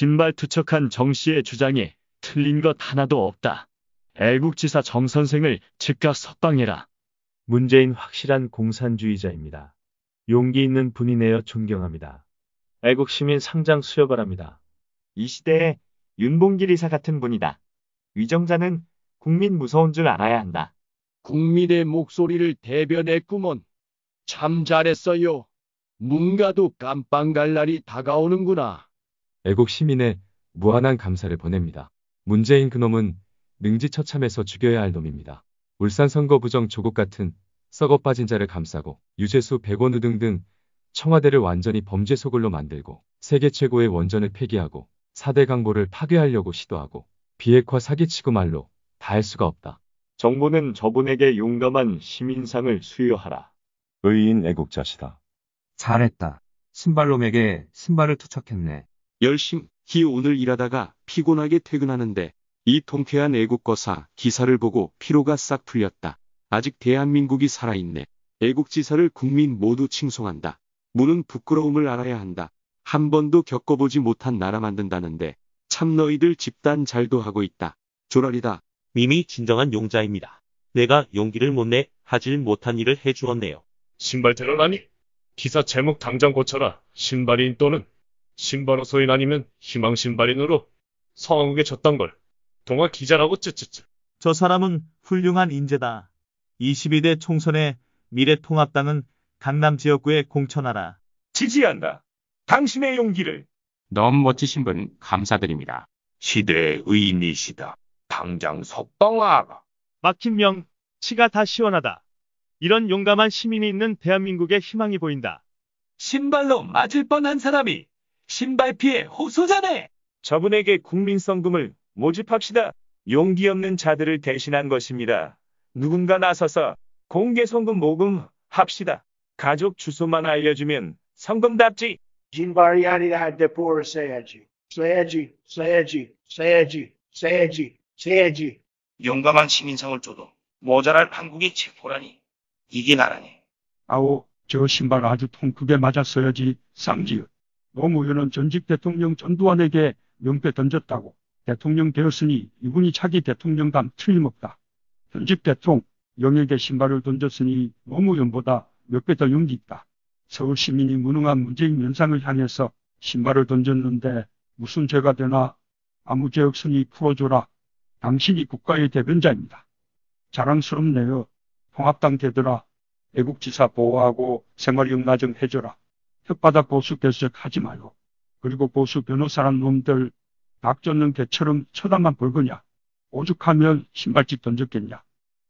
진발투척한 정 씨의 주장이 틀린 것 하나도 없다. 애국지사 정 선생을 즉각 석방해라. 문재인 확실한 공산주의자입니다. 용기 있는 분이네요 존경합니다. 애국시민 상장 수여 바랍니다. 이 시대에 윤봉길 이사 같은 분이다. 위정자는 국민 무서운 줄 알아야 한다. 국민의 목소리를 대변했구먼. 참 잘했어요. 뭔가도 깜빵 갈 날이 다가오는구나. 애국 시민의 무한한 감사를 보냅니다. 문재인 그놈은 능지처참해서 죽여야 할 놈입니다. 울산 선거 부정 조국 같은 썩어 빠진 자를 감싸고 유재수 백원우 등등 청와대를 완전히 범죄 소굴로 만들고 세계 최고의 원전을 폐기하고 4대 강보를 파괴하려고 시도하고 비핵화 사기치고 말로 다 할 수가 없다. 정부는 저분에게 용감한 시민상을 수여하라. 의인 애국자시다. 잘했다. 신발놈에게 신발을 투척했네. 열심히 오늘 일하다가 피곤하게 퇴근하는데 이 통쾌한 애국거사 기사를 보고 피로가 싹 풀렸다. 아직 대한민국이 살아있네. 애국지사를 국민 모두 칭송한다. 무는 부끄러움을 알아야 한다. 한 번도 겪어보지 못한 나라 만든다는데 참 너희들 집단 잘도 하고 있다. 조랄이다. 미미 진정한 용자입니다. 내가 용기를 못 내 하질 못한 일을 해주었네요. 신발 테러라니? 기사 제목 당장 고쳐라. 신발인 또는 신발로 소인 아니면 희망 신발인으로 성한국에 졌던 걸. 동화 기자라고 쯔쯔쯔. 저 사람은 훌륭한 인재다. 22대 총선에 미래통합당은 강남 지역구에 공천하라. 지지한다. 당신의 용기를. 너무 멋지신 분 감사드립니다. 시대의 의인이시다. 당장 석방하라. 막힌명, 치가 다 시원하다. 이런 용감한 시민이 있는 대한민국의 희망이 보인다. 신발로 맞을 뻔한 사람이 신발 피해 호소자네. 저분에게 국민성금을 모집합시다. 용기 없는 자들을 대신한 것입니다. 누군가 나서서 공개 성금 모금 합시다. 가족 주소만 알려주면 성금답지. 신발이 아니라 할때 볼을 써야지. 써야지, 써야지, 써야지, 써야지, 써야지. 용감한 시민상을 줘도 모자랄 한국이 체포라니. 이게 나라니. 아오, 저 신발 아주 통 크게 맞았어야지, 쌍지읒. 노무현은 전직 대통령 전두환에게 명패 던졌다고 대통령 되었으니 이분이 차기 대통령감 틀림없다. 전직 대통령에게 신발을 던졌으니 노무현보다몇 배 더 용기 있다. 서울 시민이 무능한 문재인 연상을 향해서 신발을 던졌는데 무슨 죄가 되나 아무 죄 없으니 풀어줘라. 당신이 국가의 대변자입니다. 자랑스럽네요. 통합당 되더라. 애국지사 보호하고 생활 용나 좀 해줘라. 특바닥 보수 개수색 하지 말고 그리고 보수 변호사란 놈들 닭 쫓는 개처럼 쳐다만 볼거냐 오죽하면 신발집 던졌겠냐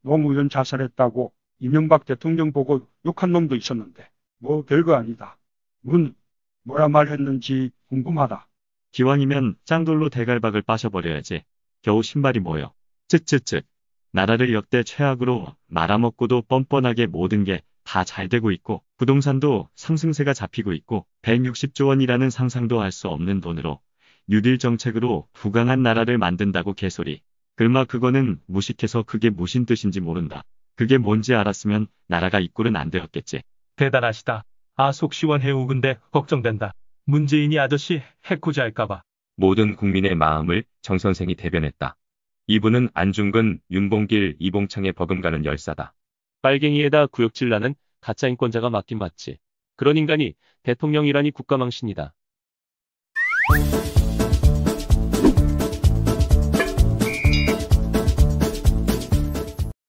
노무 의원 자살했다고 이명박 대통령 보고 욕한 놈도 있었는데 뭐 별거 아니다. 문 뭐라 말했는지 궁금하다. 기왕이면 짱돌로 대갈박을 빠셔버려야지. 겨우 신발이 뭐여. 쯧쯧쯧. 나라를 역대 최악으로 말아먹고도 뻔뻔하게 모든 게 다잘 되고 있고 부동산도 상승세가 잡히고 있고 160조 원이라는 상상도 할 수 없는 돈으로 뉴딜 정책으로 부강한 나라를 만든다고 개소리. 글마 그거는 무식해서 그게 무슨 뜻인지 모른다. 그게 뭔지 알았으면 나라가 이꼴은안 되었겠지. 대단하시다. 아 속시원해우 근데 걱정된다. 문재인이 아저씨 해코지할까봐. 모든 국민의 마음을 정선생이 대변했다. 이분은 안중근, 윤봉길, 이봉창의 버금가는 열사다. 빨갱이에다 구역질 나는 가짜 인권자가 맡긴 맞지. 그런 인간이 대통령이라니 국가망신이다.